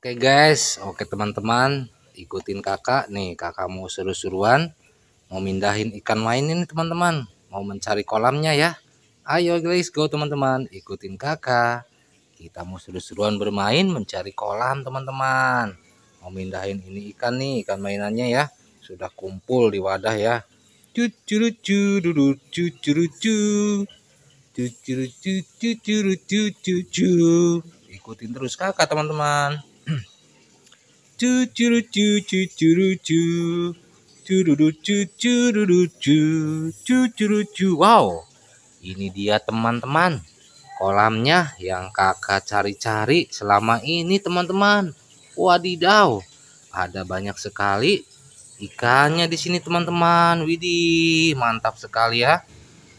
Oke guys, oke teman-teman, ikutin kakak nih, kakak mau seru-seruan, mau mindahin ikan main ini teman-teman, mau mencari kolamnya ya. Ayo guys, go teman-teman, ikutin kakak. Kita mau seru-seruan bermain mencari kolam teman-teman. Mau mindahin ini ikan nih, ikan mainannya ya. Sudah kumpul di wadah ya. Cucurucu, duduk cucurucu. Cucurucu, cucurucu, cucu. Ikutin terus kakak teman-teman. Wow, ini dia teman-teman kolamnya yang kakak cari-cari selama ini teman-teman. Wadidaw, ada banyak sekali ikannya di sini teman-teman. Widih, mantap sekali ya.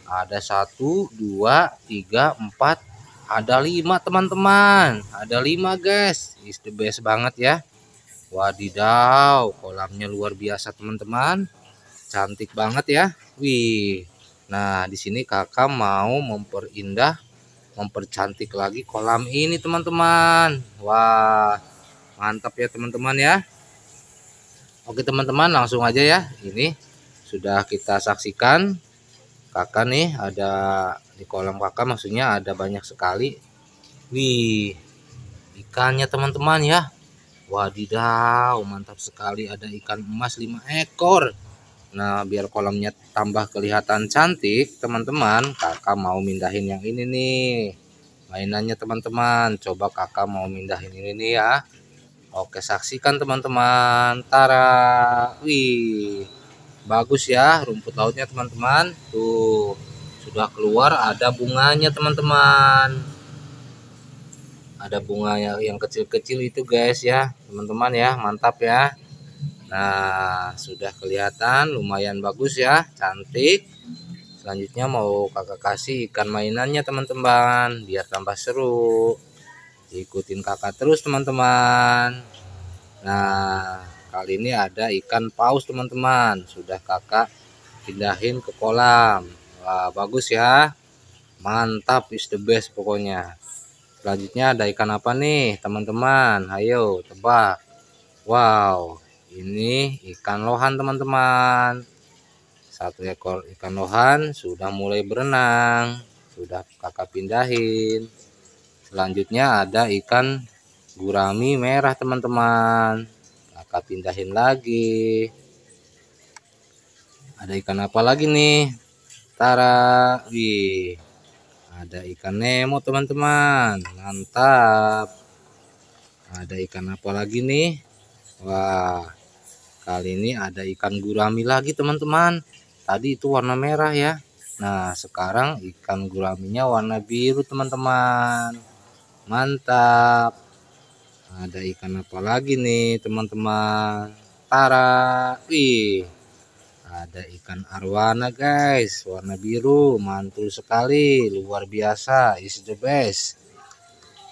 Ada satu, dua, tiga, empat, ada lima teman-teman. Ada lima guys, is the best banget ya. Wadidaw, kolamnya luar biasa teman-teman. Cantik banget ya. Wih. Nah, di sini kakak mau memperindah, mempercantik lagi kolam ini teman-teman. Wah, mantap ya teman-teman ya. Oke teman-teman, langsung aja ya. Ini sudah kita saksikan. Kakak nih ada di kolam kakak maksudnya ada banyak sekali. Wih, ikannya teman-teman ya wadidaw mantap sekali ada ikan emas 5 ekor nah biar kolamnya tambah kelihatan cantik teman-teman kakak mau mindahin yang ini nih mainannya teman-teman coba kakak mau mindahin ini nih ya Oke saksikan teman-teman Tara Wih Bagus ya rumput lautnya teman-teman Tuh Sudah keluar ada bunganya teman-teman ada bunga ya, yang kecil-kecil itu guys ya teman-teman ya mantap ya nah sudah kelihatan lumayan bagus ya cantik selanjutnya mau kakak kasih ikan mainannya teman-teman biar tambah seru ikutin kakak terus teman-teman nah kali ini ada ikan paus teman-teman sudah kakak pindahin ke kolam Wah, bagus ya mantap is the best pokoknya Selanjutnya ada ikan apa nih teman-teman? Ayo tebak. Wow, ini ikan lohan teman-teman. Satu ekor ikan lohan sudah mulai berenang. Sudah kakak pindahin. Selanjutnya ada ikan gurami merah teman-teman. Kakak pindahin lagi. Ada ikan apa lagi nih? Tara, wih ada ikan nemo teman-teman mantap ada ikan apa lagi nih wah kali ini ada ikan gurami lagi teman-teman tadi itu warna merah ya nah sekarang ikan guraminya warna biru teman-teman mantap ada ikan apa lagi nih teman-teman tara wih ada ikan arwana guys warna biru mantul sekali luar biasa is the best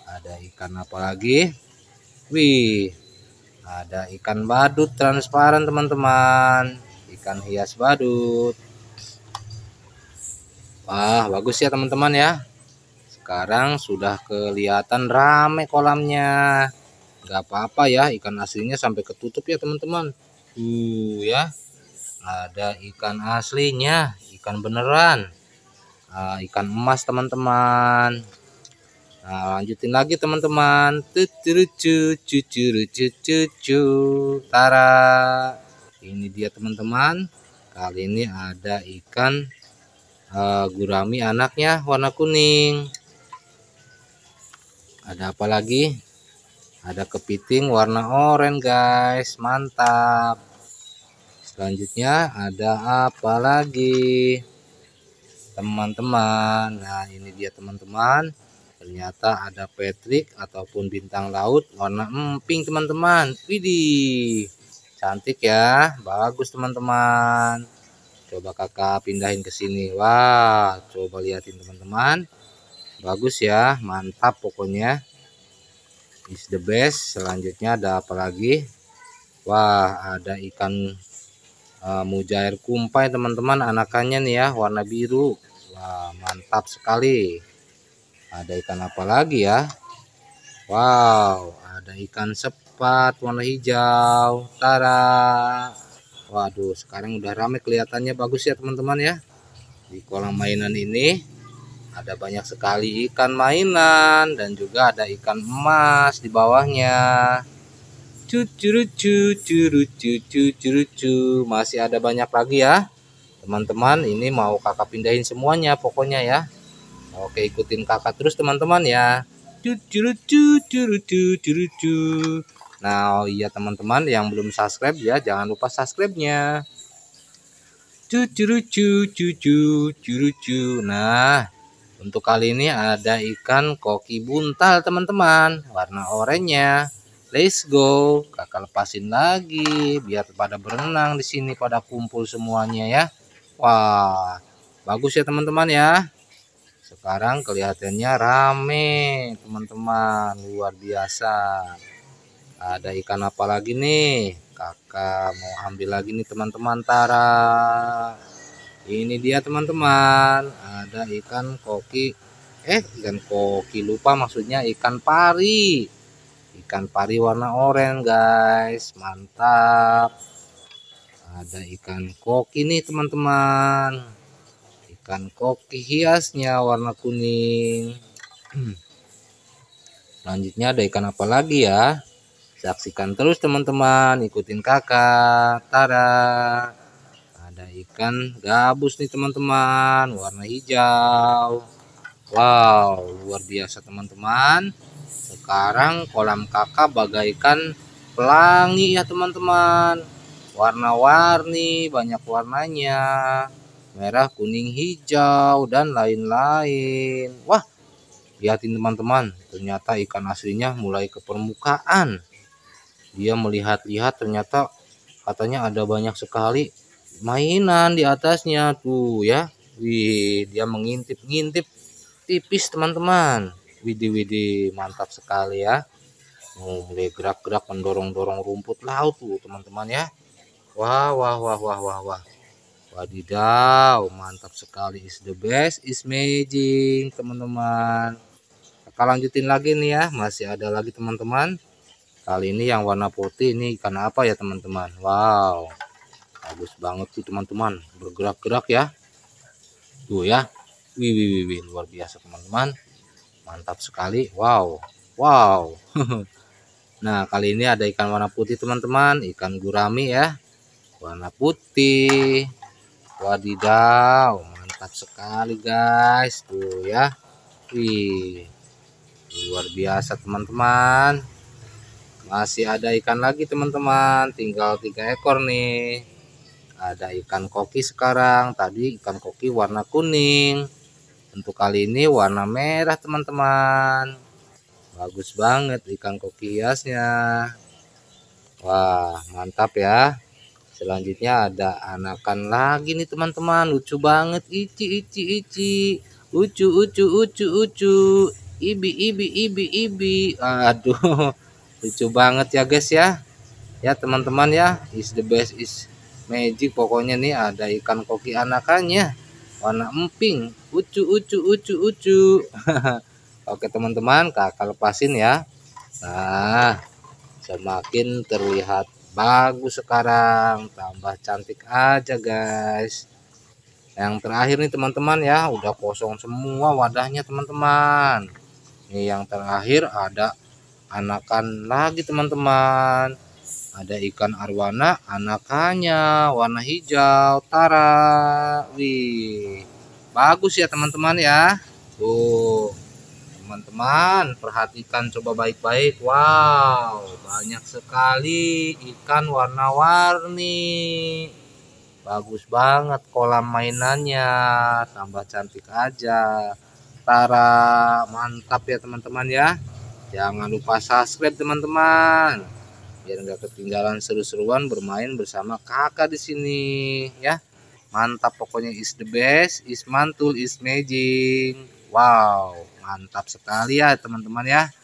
ada ikan apa lagi wih ada ikan badut transparan teman-teman ikan hias badut wah bagus ya teman-teman ya sekarang sudah kelihatan rame kolamnya Gak apa-apa ya ikan aslinya sampai ketutup ya teman-teman uh ya ada ikan aslinya ikan beneran uh, ikan emas teman-teman nah lanjutin lagi teman-teman cucu, cucu, cucu, cucu, tara ini dia teman-teman kali ini ada ikan uh, gurami anaknya warna kuning ada apa lagi ada kepiting warna oranye guys mantap selanjutnya ada apa lagi teman-teman nah ini dia teman-teman ternyata ada Patrick ataupun bintang laut warna emping teman-teman widih cantik ya bagus teman-teman coba kakak pindahin ke sini wah coba liatin teman-teman bagus ya mantap pokoknya is the best selanjutnya ada apa lagi wah ada ikan uh, mujair kumpai teman-teman anakannya nih ya warna biru wah mantap sekali ada ikan apa lagi ya wow ada ikan sepat warna hijau tara waduh sekarang udah rame kelihatannya bagus ya teman-teman ya di kolam mainan ini ada banyak sekali ikan mainan dan juga ada ikan emas di bawahnya cucurucu cucurucu cucurucu masih ada banyak lagi ya teman-teman ini mau kakak pindahin semuanya pokoknya ya oke ikutin kakak terus teman-teman ya cucurucu cucurucu cucurucu nah oh iya teman-teman yang belum subscribe ya jangan lupa subscribe-nya cucurucu cucu cucurucu nah untuk kali ini ada ikan koki buntal teman-teman warna oranye Let's go. Kakak lepasin lagi biar pada berenang di sini pada kumpul semuanya ya. Wah, bagus ya teman-teman ya. Sekarang kelihatannya rame teman-teman, luar biasa. Ada ikan apa lagi nih? Kakak mau ambil lagi nih teman-teman Tara. Ini dia teman-teman, ada ikan koki. Eh, ikan koki lupa maksudnya ikan pari ikan pari warna oranye guys mantap ada ikan koki nih teman-teman ikan koki hiasnya warna kuning selanjutnya ada ikan apa lagi ya saksikan terus teman-teman ikutin kakak tara ada ikan gabus nih teman-teman warna hijau wow luar biasa teman-teman sekarang kolam kakak bagaikan pelangi ya teman-teman. Warna-warni, banyak warnanya. Merah, kuning, hijau, dan lain-lain. Wah, lihatin teman-teman. Ternyata ikan aslinya mulai ke permukaan. Dia melihat-lihat ternyata katanya ada banyak sekali mainan di atasnya tuh ya. Wih, dia mengintip-ngintip tipis teman-teman. Widi Widi mantap sekali ya. Oh, hmm, mulai gerak-gerak mendorong-dorong rumput laut tuh teman-teman ya. Wah wah wah wah wah wah. Wadidaw mantap sekali is the best is amazing teman-teman. Kita lanjutin lagi nih ya masih ada lagi teman-teman. Kali ini yang warna putih ini karena apa ya teman-teman. Wow bagus banget tuh teman-teman bergerak-gerak ya. Tuh ya. Wih, wih, wih, wih, luar biasa teman-teman mantap sekali wow wow nah kali ini ada ikan warna putih teman-teman ikan gurami ya warna putih wadidaw mantap sekali guys tuh ya wih luar biasa teman-teman masih ada ikan lagi teman-teman tinggal tiga ekor nih ada ikan koki sekarang tadi ikan koki warna kuning untuk kali ini warna merah teman-teman bagus banget ikan koki hiasnya wah mantap ya selanjutnya ada anakan lagi nih teman-teman lucu banget ici ici ici ucu ucu ucu ucu ibi ibi ibi ibi aduh lucu banget ya guys ya ya teman-teman ya is the best is magic pokoknya nih ada ikan koki anakannya warna emping ucu ucu ucu ucu oke teman-teman kakak lepasin ya nah semakin terlihat bagus sekarang tambah cantik aja guys yang terakhir nih teman-teman ya udah kosong semua wadahnya teman-teman Ini yang terakhir ada anakan lagi teman-teman ada ikan arwana anakannya warna hijau tara wih bagus ya teman-teman ya tuh teman-teman perhatikan coba baik-baik wow banyak sekali ikan warna-warni bagus banget kolam mainannya tambah cantik aja Tara mantap ya teman-teman ya jangan lupa subscribe teman-teman biar nggak ketinggalan seru-seruan bermain bersama kakak di sini ya mantap pokoknya is the best is mantul is amazing wow mantap sekali ya teman-teman ya